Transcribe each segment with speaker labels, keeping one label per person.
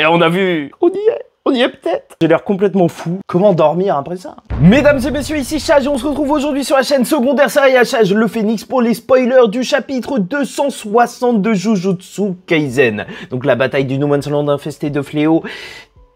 Speaker 1: Et on a vu, on y est on y est peut-être J'ai l'air complètement fou. Comment dormir après ça Mesdames et messieurs, ici Chage on se retrouve aujourd'hui sur la chaîne secondaire à Chage, le phénix pour les spoilers du chapitre 262 de Jujutsu Kaisen. Donc la bataille du No Man's Land infesté de fléaux,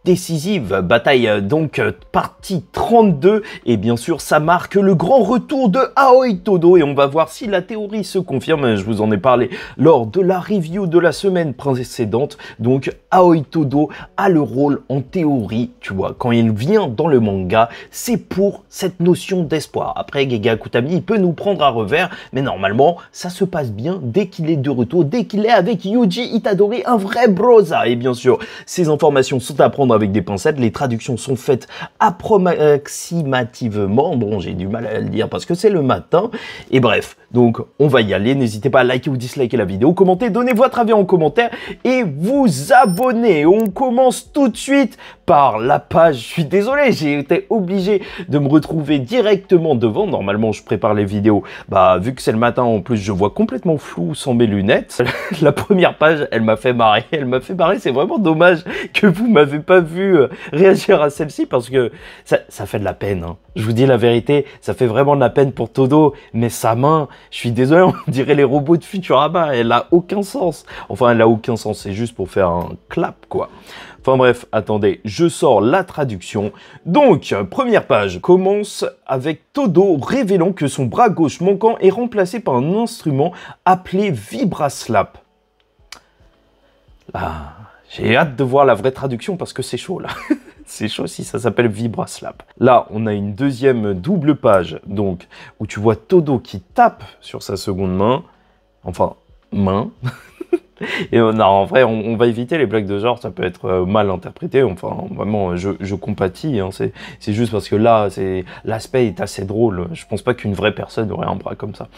Speaker 1: décisive. Bataille euh, donc euh, partie 32 et bien sûr ça marque le grand retour de Aoi Todo et on va voir si la théorie se confirme. Je vous en ai parlé lors de la review de la semaine précédente. Donc Aoi Todo a le rôle en théorie, tu vois, quand il vient dans le manga, c'est pour cette notion d'espoir. Après Gega Kutami, il peut nous prendre à revers, mais normalement ça se passe bien dès qu'il est de retour, dès qu'il est avec Yuji Itadori, un vrai brosa. Et bien sûr, ces informations sont à prendre avec des pincettes. Les traductions sont faites approximativement. Bon, j'ai du mal à le dire parce que c'est le matin. Et bref, donc on va y aller. N'hésitez pas à liker ou disliker la vidéo, commenter, donnez votre avis en commentaire et vous abonner. On commence tout de suite par la page. Je suis désolé, j'ai été obligé de me retrouver directement devant. Normalement, je prépare les vidéos. Bah, vu que c'est le matin, en plus, je vois complètement flou sans mes lunettes. la première page, elle m'a fait marrer. Elle m'a fait marrer. C'est vraiment dommage que vous m'avez pas vu euh, réagir à celle-ci parce que ça, fait de la peine. Hein. Je vous dis la vérité, ça fait vraiment de la peine pour Todo, mais sa main, je suis désolé, on dirait les robots de Futurama, elle a aucun sens. Enfin, elle a aucun sens, c'est juste pour faire un clap, quoi. Enfin bref, attendez, je sors la traduction. Donc, première page commence avec Todo révélant que son bras gauche manquant est remplacé par un instrument appelé Vibraslap. Là, ah. J'ai hâte de voir la vraie traduction parce que c'est chaud là. c'est chaud si ça s'appelle Vibraslap. Là, on a une deuxième double page, donc, où tu vois Todo qui tape sur sa seconde main, enfin, main, Et on a, en vrai, on, va éviter les blagues de genre, ça peut être euh, mal interprété. Enfin, vraiment, je, je compatis. Hein, c'est juste parce que là, c'est l'aspect est assez drôle. Je pense pas qu'une vraie personne aurait un bras comme ça.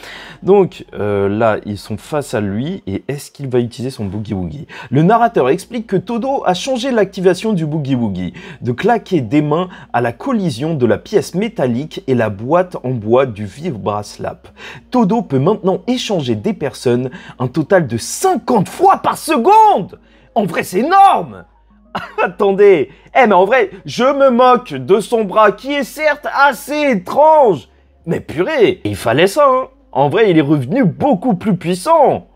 Speaker 1: Donc euh, là, ils sont face à lui et est-ce qu'il va utiliser son boogie woogie Le narrateur explique que Todo a changé l'activation du boogie woogie, de claquer des mains à la collision de la pièce métallique et la boîte en bois du bras slap. Todo peut maintenant échanger des personnes un total de 50 fois fois par seconde En vrai, c'est énorme Attendez, eh mais en vrai, je me moque de son bras qui est certes assez étrange, mais purée, il fallait ça. Hein. En vrai, il est revenu beaucoup plus puissant.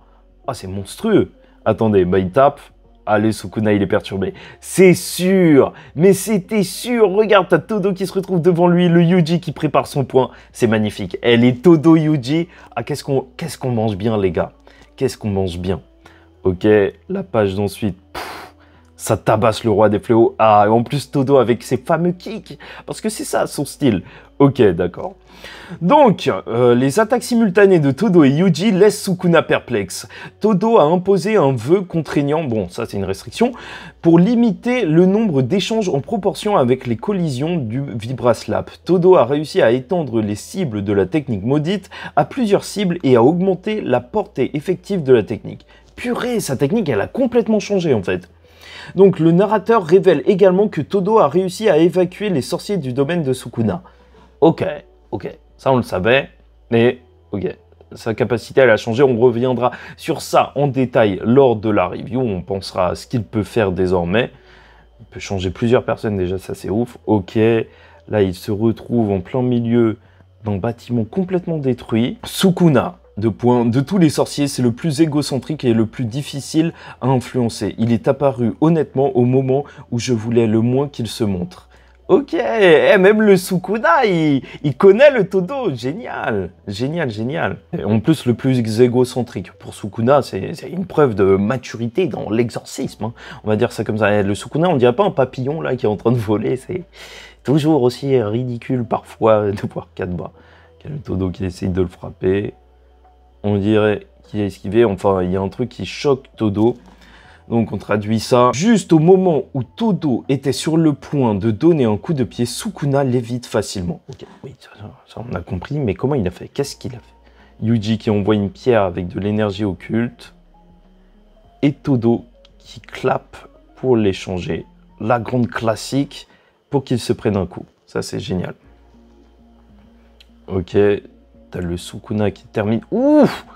Speaker 1: Ah, c'est monstrueux. Attendez, bah il tape. Allez, Sukuna, il est perturbé. C'est sûr Mais c'était sûr Regarde, t'as Todo qui se retrouve devant lui, le Yuji qui prépare son point. C'est magnifique. Elle est Todo Yuji. Ah, qu'est-ce qu'on mange bien, les gars Qu'est-ce qu'on mange bien Ok, la page d'ensuite, ça tabasse le roi des fléaux. Ah, et en plus Todo avec ses fameux kicks, parce que c'est ça son style. Ok, d'accord. Donc, euh, les attaques simultanées de Todo et Yuji laissent Sukuna perplexe. Todo a imposé un vœu contraignant, bon ça c'est une restriction, pour limiter le nombre d'échanges en proportion avec les collisions du Vibraslap. Todo a réussi à étendre les cibles de la technique maudite à plusieurs cibles et à augmenter la portée effective de la technique purée, sa technique, elle a complètement changé en fait. Donc le narrateur révèle également que Todo a réussi à évacuer les sorciers du domaine de Sukuna. Ok, ok, ça on le savait, mais ok, sa capacité elle a changé, on reviendra sur ça en détail lors de la review, on pensera à ce qu'il peut faire désormais. Il peut changer plusieurs personnes déjà, ça c'est ouf. Ok, là il se retrouve en plein milieu d'un bâtiment complètement détruit. Sukuna, de de tous les sorciers, c'est le plus égocentrique et le plus difficile à influencer. Il est apparu honnêtement au moment où je voulais le moins qu'il se montre. Ok, et eh, même le Sukuna, il, connaît le Todo, génial, génial, génial. Et en plus, le plus égocentrique pour Sukuna, c'est une preuve de maturité dans l'exorcisme, hein. on va dire ça comme ça. Eh, le Sukuna, on dirait pas un papillon là qui est en train de voler, c'est toujours aussi ridicule parfois de voir quatre bras. Il y a le Todo qui essaye de le frapper, on dirait qu'il a esquivé. Enfin, il y a un truc qui choque Todo. Donc on traduit ça. Juste au moment où Todo était sur le point de donner un coup de pied, Sukuna l'évite facilement. Ok, oui, ça, on a compris, mais comment il a fait Qu'est-ce qu'il a fait Yuji qui envoie une pierre avec de l'énergie occulte. Et Todo qui clappe pour l'échanger. La grande classique pour qu'il se prenne un coup. Ça, c'est génial. Ok, T'as le Sukuna qui termine. Ouf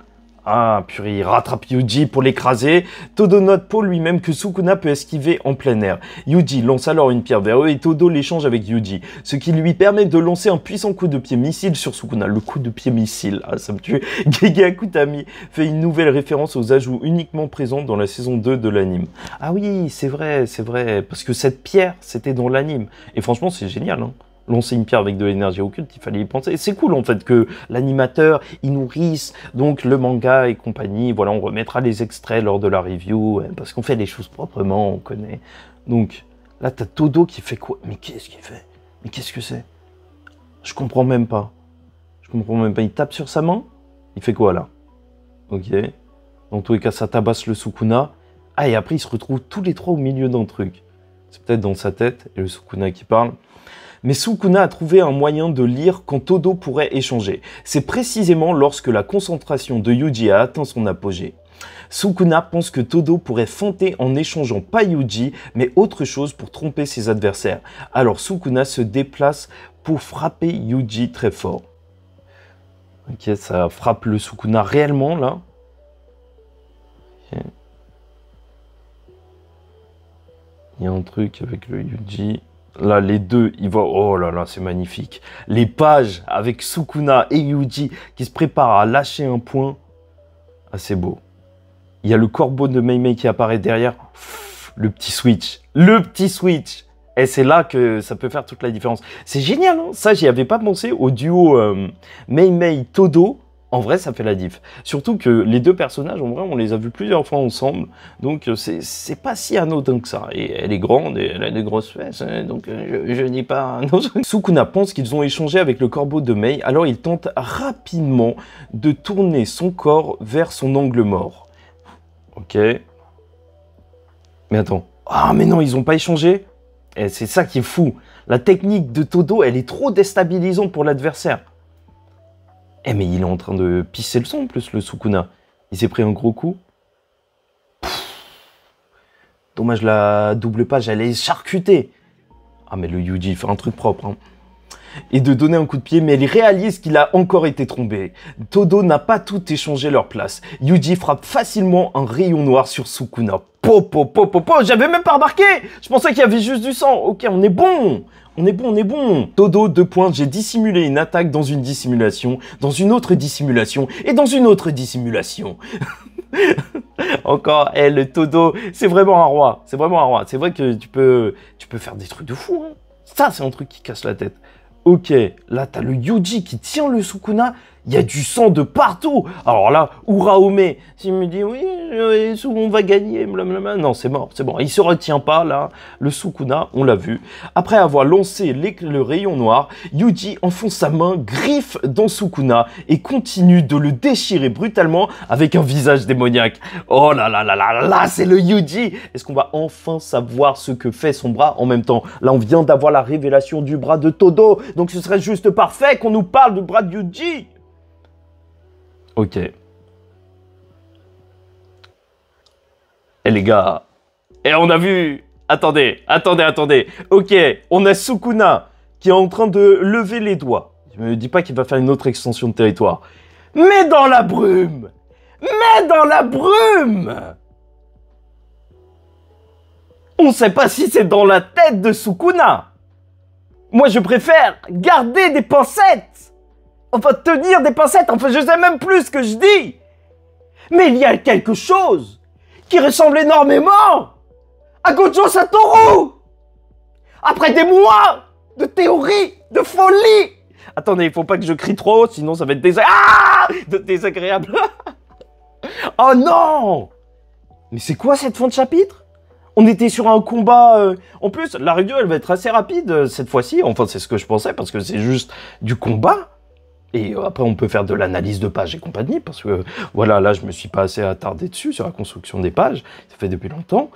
Speaker 1: ah, purée, il rattrape Yuji pour l'écraser. Todo note pour lui-même que Sukuna peut esquiver en plein air. Yuji lance alors une pierre vers eux et Todo l'échange avec Yuji, ce qui lui permet de lancer un puissant coup de pied missile sur Sukuna. Le coup de pied missile, ah, ça me tue. Giga Kutami fait une nouvelle référence aux ajouts uniquement présents dans la saison 2 de l'anime. Ah oui, c'est vrai, c'est vrai, parce que cette pierre, c'était dans l'anime. Et franchement, c'est génial, hein lancer une pierre avec de l'énergie occulte, il fallait y penser. C'est cool en fait que l'animateur il nourrisse donc le manga et compagnie. Voilà, on remettra les extraits lors de la review hein, parce qu'on fait les choses proprement, on connaît. Donc là, t'as Todo qui fait quoi Mais qu'est-ce qu'il fait Mais qu'est-ce que c'est Je comprends même pas. Je comprends même pas. Il tape sur sa main Il fait quoi là Ok. Dans tous les cas, ça tabasse le Sukuna. Ah, et après, ils se retrouvent tous les trois au milieu d'un truc. C'est peut-être dans sa tête et le Sukuna qui parle mais Sukuna a trouvé un moyen de lire quand Todo pourrait échanger. C'est précisément lorsque la concentration de Yuji a atteint son apogée. Sukuna pense que Todo pourrait fonder en échangeant pas Yuji, mais autre chose pour tromper ses adversaires. Alors Sukuna se déplace pour frapper Yuji très fort. Ok, ça frappe le Sukuna réellement là. Il y a un truc avec le Yuji. Là, les deux, ils voient, oh là là, c'est magnifique. Les pages avec Sukuna et Yuji qui se préparent à lâcher un point. Ah, c'est beau. Il y a le corbeau de Mei Mei qui apparaît derrière. Le petit switch. Le petit switch. Et c'est là que ça peut faire toute la différence. C'est génial, hein ça j'y avais pas pensé au duo euh, Mei Mei Todo en vrai, ça fait la diff. Surtout que les deux personnages, en vrai, on les a vus plusieurs fois ensemble, donc euh, c'est pas si anodin que ça. Et elle est grande, et elle a des grosses fesses, hein, donc euh, je, je dis pas... Sukuna pense qu'ils ont échangé avec le corbeau de Mei, alors il tente rapidement de tourner son corps vers son angle mort. Ok. Mais attends. Ah, mais non, ils n'ont pas échangé C'est ça qui est fou. La technique de Todo, elle est trop déstabilisante pour l'adversaire. Eh mais il est en train de pisser le sang en plus, le Sukuna. Il s'est pris un gros coup. dommage, la double page, elle est charcutée. Ah mais le Yuji, fait un truc propre. Hein. Et de donner un coup de pied, mais il réalise qu'il a encore été trompé. Todo n'a pas tout échangé leur place. Yuji frappe facilement un rayon noir sur Sukuna. Po, po, po, po, po, j'avais même pas remarqué Je pensais qu'il y avait juste du sang. Ok, on est bon on est bon, on est bon Todo, deux points, j'ai dissimulé une attaque dans une dissimulation, dans une autre dissimulation, et dans une autre dissimulation Encore, elle, eh, le Todo, c'est vraiment un roi, c'est vraiment un roi. C'est vrai que tu peux, tu peux faire des trucs de fou, hein. Ça, c'est un truc qui casse la tête. Ok, là, t'as le Yuji qui tient le Sukuna il y a du sang de partout. Alors là, Uraume, s'il me dit oui, on va gagner, Non, c'est mort, c'est bon. Il se retient pas là. Le Sukuna, on l'a vu. Après avoir lancé le rayon noir, Yuji enfonce sa main, griffe dans Sukuna et continue de le déchirer brutalement avec un visage démoniaque. Oh là là là là là, c'est le Yuji. Est-ce qu'on va enfin savoir ce que fait son bras en même temps Là, on vient d'avoir la révélation du bras de Todo, donc ce serait juste parfait qu'on nous parle du bras de Yuji. Ok. Eh les gars, et eh, on a vu Attendez, attendez, attendez. Ok, on a Sukuna qui est en train de lever les doigts. Je me dis pas qu'il va faire une autre extension de territoire. Mais dans la brume Mais dans la brume On ne sait pas si c'est dans la tête de Sukuna. Moi, je préfère garder des pincettes Enfin, tenir des pincettes, enfin je sais même plus ce que je dis. Mais il y a quelque chose qui ressemble énormément à Gojo Satoru. Après des mois de théorie, de folie. Attendez, il faut pas que je crie trop, sinon ça va être ah désagréable ah désagréable. oh non Mais c'est quoi cette fin de chapitre on était sur un combat. Euh, en plus, la radio, elle va être assez rapide euh, cette fois-ci. Enfin, c'est ce que je pensais parce que c'est juste du combat. Et euh, après, on peut faire de l'analyse de pages et compagnie, parce que voilà, là, je me suis pas assez attardé dessus sur la construction des pages. Ça fait depuis longtemps.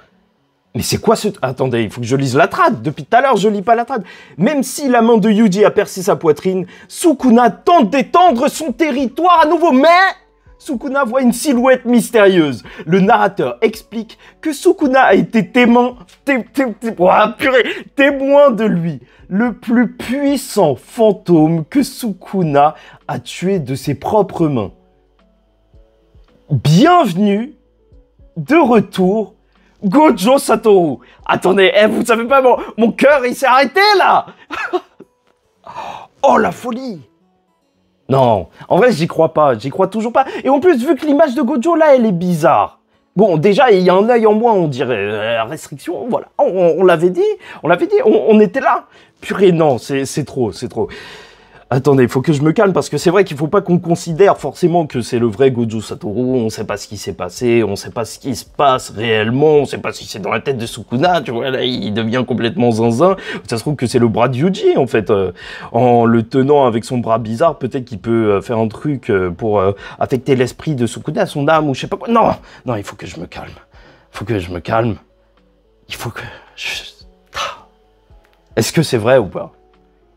Speaker 1: Mais c'est quoi ce... Attendez, il faut que je lise la trad. Depuis tout à l'heure, je lis pas la trad. Même si la main de Yuji a percé sa poitrine, Sukuna tente d'étendre son territoire à nouveau, mais... Sukuna voit une silhouette mystérieuse. Le narrateur explique que Sukuna a été témoin, oh, ah, témoin de lui, le plus puissant fantôme que Sukuna a tué de ses propres mains. Bienvenue de retour, Gojo Satoru. Attendez, eh, vous vous savez pas, mon, mon cœur il s'est arrêté là Oh la folie non, en vrai, j'y crois pas, j'y crois toujours pas. Et en plus, vu que l'image de Gojo là, elle est bizarre. Bon, déjà, il y a un œil en moins, on dirait euh, restriction, voilà. On, l'avait dit, on l'avait dit, on, on était là. Purée, non, c'est trop, c'est trop attendez, il faut que je me calme parce que c'est vrai qu'il faut pas qu'on considère forcément que c'est le vrai Gojo Satoru. On sait pas ce qui s'est passé, on sait pas ce qui se passe réellement, on sait pas si c'est dans la tête de Sukuna, tu vois, là, il devient complètement zinzin. Ça se trouve que c'est le bras de Yuji, en fait. Euh, en le tenant avec son bras bizarre, peut-être qu'il peut euh, faire un truc euh, pour affecter l'esprit de Sukuna, son âme ou je sais pas quoi. Non, non, il faut que je me calme. Il faut que je me calme. Il faut que ah. Est-ce que c'est vrai ou pas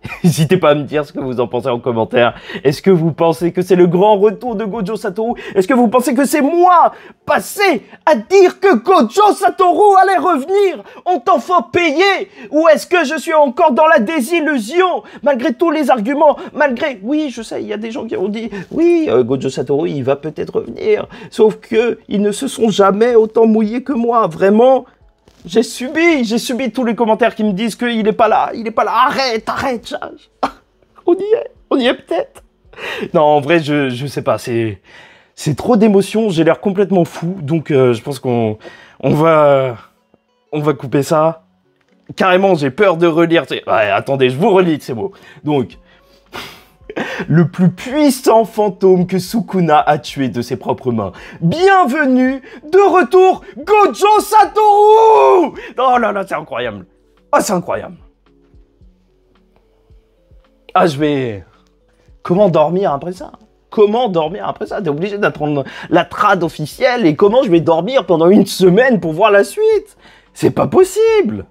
Speaker 1: N'hésitez pas à me dire ce que vous en pensez en commentaire. Est-ce que vous pensez que c'est le grand retour de Gojo Satoru Est-ce que vous pensez que c'est moi passé à dire que Gojo Satoru allait revenir On t'en faut payer Ou est-ce que je suis encore dans la désillusion Malgré tous les arguments, malgré... Oui, je sais, il y a des gens qui ont dit « Oui, euh, Gojo Satoru, il va peut-être revenir. » Sauf que ils ne se sont jamais autant mouillés que moi. Vraiment, j'ai subi, j'ai subi tous les commentaires qui me disent qu'il n'est pas là, il n'est pas là, arrête, arrête, charge on y est, on y est peut-être. Non, en vrai, je, je sais pas, c'est, c'est trop d'émotions, j'ai l'air complètement fou, donc euh, je pense qu'on on va, on va couper ça. Carrément, j'ai peur de relire. Ouais, attendez, je vous relis c'est beau Donc, le plus puissant fantôme que Sukuna a tué de ses propres mains. Bienvenue de retour, Gojo Satoru Oh là là, c'est incroyable Oh, c'est incroyable Ah, je vais... Comment dormir après ça Comment dormir après ça T'es obligé d'attendre la trad officielle et comment je vais dormir pendant une semaine pour voir la suite C'est pas possible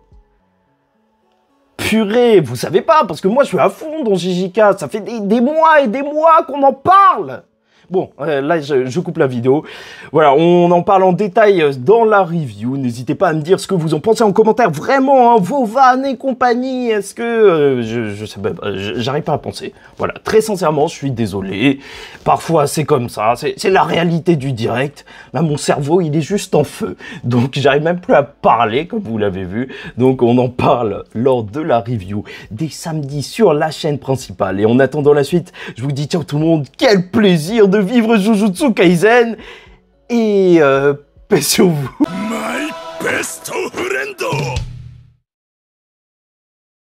Speaker 1: vous savez pas, parce que moi je suis à fond dans JJK, ça fait des, des mois et des mois qu'on en parle Bon, euh, là, je, coupe la vidéo. Voilà, on en parle en détail euh, dans la review. N'hésitez pas à me dire ce que vous en pensez en commentaire. Vraiment, hein, vos vannes et compagnie, est-ce que... Euh, je, je sais pas, j'arrive pas à penser. Voilà, très sincèrement, je suis désolé. Parfois, c'est comme ça. C'est la réalité du direct. Là, mon cerveau, il est juste en feu. Donc, j'arrive même plus à parler, comme vous l'avez vu. Donc, on en parle lors de la review des samedis sur la chaîne principale. Et en attendant la suite, je vous dis, tiens tout le monde, quel plaisir de vivre Jujutsu Kaisen et euh, paix sur vous. My best friend